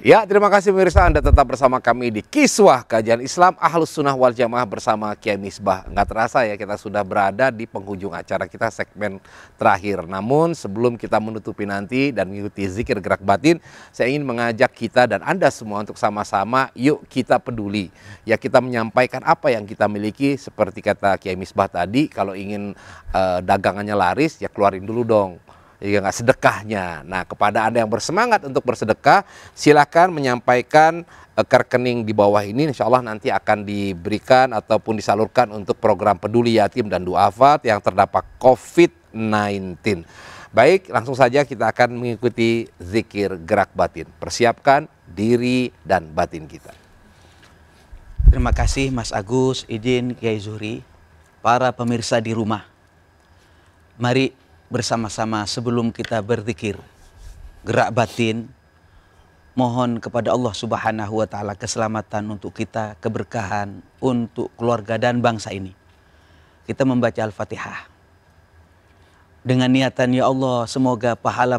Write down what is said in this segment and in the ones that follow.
Ya, terima kasih pemirsa Anda tetap bersama kami di Kiswah Kajian Islam Ahlus Sunnah Wal Jamaah bersama Kiai Misbah. Nggak terasa ya kita sudah berada di penghujung acara kita segmen terakhir. Namun sebelum kita menutupi nanti dan mengikuti zikir gerak batin, saya ingin mengajak kita dan Anda semua untuk sama-sama yuk kita peduli. Ya kita menyampaikan apa yang kita miliki seperti kata Kiai Misbah tadi, kalau ingin eh, dagangannya laris ya keluarin dulu dong juga nggak sedekahnya. Nah, kepada Anda yang bersemangat untuk bersedekah, silakan menyampaikan ke eh, rekening di bawah ini insya Allah nanti akan diberikan ataupun disalurkan untuk program peduli yatim dan duafat yang terdapat COVID-19. Baik, langsung saja kita akan mengikuti zikir gerak batin. Persiapkan diri dan batin kita. Terima kasih Mas Agus, izin Kiai Zuhri, para pemirsa di rumah. Mari bersama-sama sebelum kita berzikir gerak batin mohon kepada Allah Subhanahu wa taala keselamatan untuk kita, keberkahan untuk keluarga dan bangsa ini. Kita membaca Al-Fatihah. Dengan niatan ya Allah, semoga pahala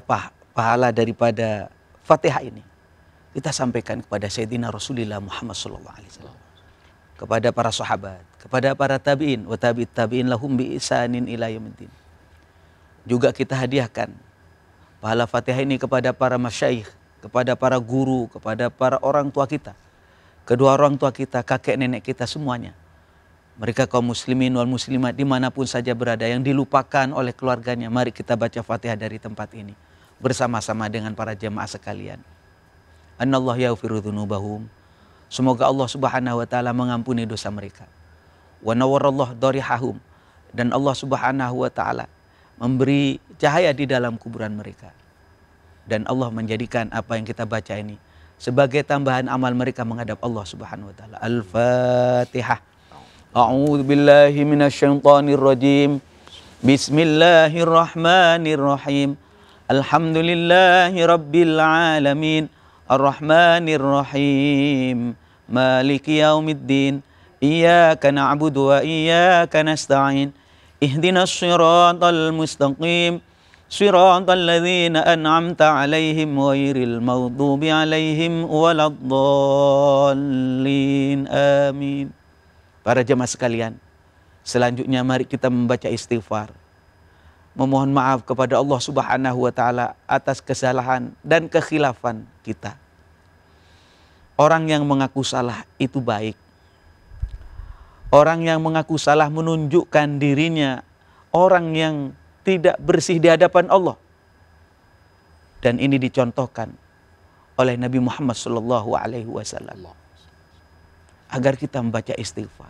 pahala daripada Fatihah ini kita sampaikan kepada Sayyidina Rasulullah Muhammad sallallahu alaihi wasallam. Kepada para sahabat, kepada para tabi'in wa tabi'it tabi'in lahum bi isanin ila yaumiddin juga kita hadiahkan pahala Fatihah ini kepada para masyaih, kepada para guru, kepada para orang tua kita. Kedua orang tua kita, kakek nenek kita semuanya. Mereka kaum muslimin wal muslimat dimanapun saja berada yang dilupakan oleh keluarganya. Mari kita baca fatihah dari tempat ini. Bersama-sama dengan para jemaah sekalian. Annallah yaufiru dhunubahum. Semoga Allah subhanahu wa ta'ala mengampuni dosa mereka. Wa nawarallah darihahum. Dan Allah subhanahu wa ta'ala memberi cahaya di dalam kuburan mereka. Dan Allah menjadikan apa yang kita baca ini sebagai tambahan amal mereka menghadap Allah Subhanahu wa taala. Al-Fatihah. A'udzu billahi minasyaitonir rajim. Bismillahirrahmanirrahim. Alhamdulillahi rabbil alamin. Arrahmanirrahim. Maliki yaumiddin. Iyyaka na'budu wa iyyaka nasta'in. اهدنا الصراط المستقيم صراط الذين أنعمت عليهم غير المغضوب عليهم ولا الضالين آمين Para jemaah sekalian, selanjutnya mari kita membaca istighfar. Memohon maaf kepada Allah Subhanahu wa taala atas kesalahan dan kekhilafan kita. Orang yang mengaku salah itu baik Orang yang mengaku salah menunjukkan dirinya orang yang tidak bersih di hadapan Allah. Dan ini dicontohkan oleh Nabi Muhammad Shallallahu Alaihi Wasallam agar kita membaca istighfar.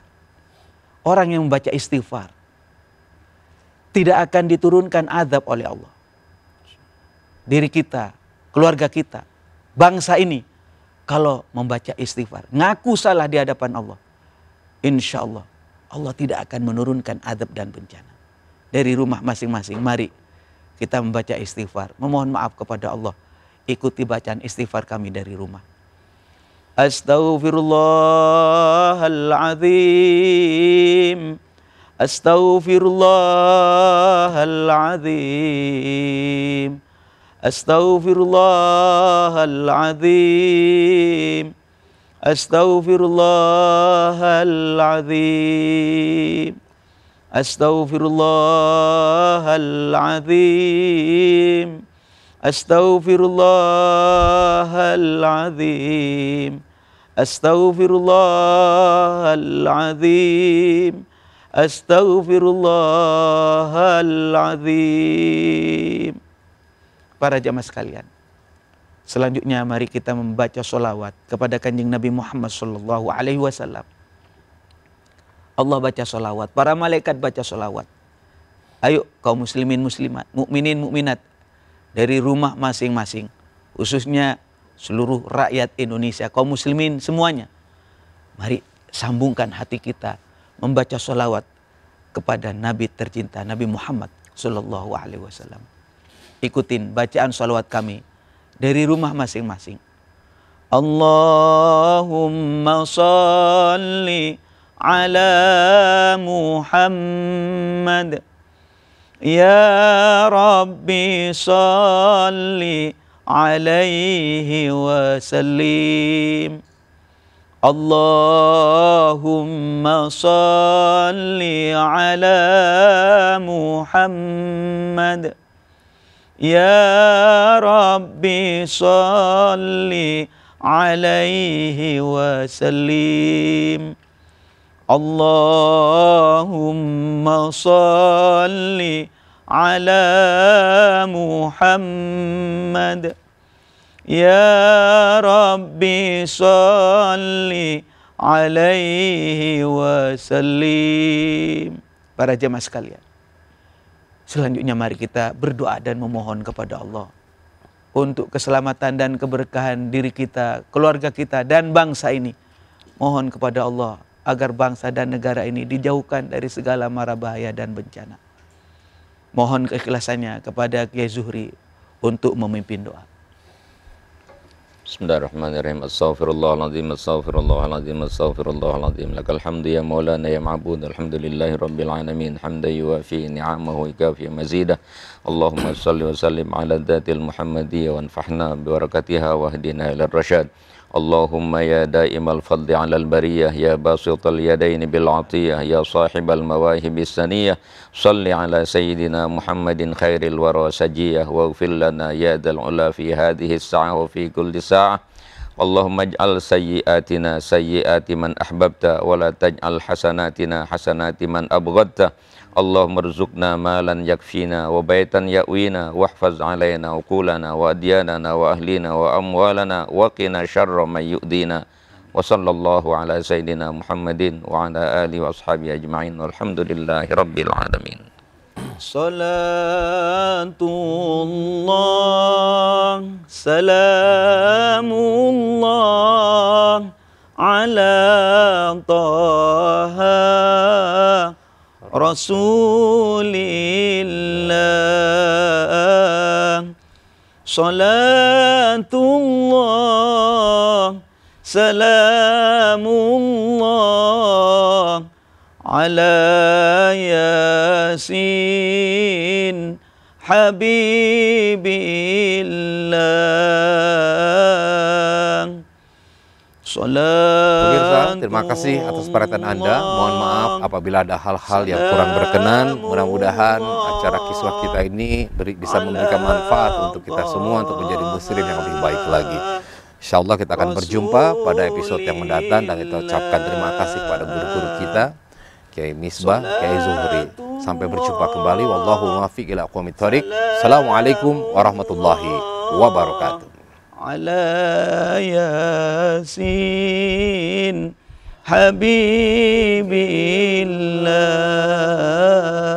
Orang yang membaca istighfar tidak akan diturunkan azab oleh Allah. Diri kita, keluarga kita, bangsa ini kalau membaca istighfar, ngaku salah di hadapan Allah, Insya Allah, Allah tidak akan menurunkan adab dan bencana. Dari rumah masing-masing, mari kita membaca istighfar. Memohon maaf kepada Allah. Ikuti bacaan istighfar kami dari rumah. Astaghfirullahaladzim. Astaghfirullahaladzim. Astaghfirullahaladzim. أستغفر الله العظيم أستغفر الله العظيم أستغفر الله العظيم أستغفر الله العظيم أستغفر الله العظيم Para jamaah sekalian Selanjutnya mari kita membaca solawat kepada kanjeng Nabi Muhammad Sallallahu Alaihi Wasallam. Allah baca solawat, para malaikat baca solawat. Ayo kaum muslimin muslimat, mukminin mukminat dari rumah masing-masing, khususnya seluruh rakyat Indonesia, kaum muslimin semuanya. Mari sambungkan hati kita membaca solawat kepada Nabi tercinta Nabi Muhammad Sallallahu Alaihi Wasallam. Ikutin bacaan solawat kami dari rumah masing-masing. Allahumma salli ala Muhammad. Ya Rabbi salli alaihi wa sallim. Allahumma salli ala Muhammad. Allahumma salli ala Muhammad. Ya Rabbi salli alaihi wasallim, sallim Allahumma salli ala Muhammad Ya Rabbi salli alaihi wasallim. sallim Para jemaah sekalian Selanjutnya mari kita berdoa dan memohon kepada Allah untuk keselamatan dan keberkahan diri kita, keluarga kita dan bangsa ini. Mohon kepada Allah agar bangsa dan negara ini dijauhkan dari segala mara bahaya dan bencana. Mohon keikhlasannya kepada Kiai Zuhri untuk memimpin doa. بسم الله الرحمن الرحيم استغفر الله العظيم استغفر الله العظيم استغفر الله العظيم لك الحمد يا مولانا يا معبود الحمد لله رب العالمين حمدا يوافي نعمه ويكافي مزيده اللهم صل وسلم على ذات المحمديه وانفحنا ببركتها واهدنا الى الرشاد اللهم يا دائم الفضل على البرية يا باسط اليدين بالعطية يا صاحب المواهب السنية صل على سيدنا محمد خير الورى سجية واغفر لنا يا ذا العلا في هذه الساعة وفي كل ساعة اللهم اجعل سيئاتنا سيئات من أحببت ولا تجعل حسناتنا حسنات من أبغضت اللهم ارزقنا مالا يكفينا وبيتا يأوينا واحفظ علينا عقولنا وأدياننا وأهلنا وأموالنا وقنا شر من يؤذينا وصلى الله على سيدنا محمد وعلى آله وأصحابه أجمعين والحمد لله رب العالمين صلاة الله سلام الله على طه Rasulillah Salatullah Salamullah Ala Yasin Habibillah salam pemirsa, terima kasih atas perhatian Anda. Mohon maaf apabila ada hal-hal yang kurang berkenan. Mudah-mudahan acara kiswah kita ini beri, bisa memberikan manfaat untuk kita semua untuk menjadi muslim yang lebih baik lagi. Insya Allah kita akan berjumpa pada episode yang mendatang dan kita ucapkan terima kasih kepada guru-guru kita, Kiai Misbah, Kiai Zuhri. Sampai berjumpa kembali. Wallahu muwaffiq ila Assalamualaikum warahmatullahi wabarakatuh. على ياسين حبيب الله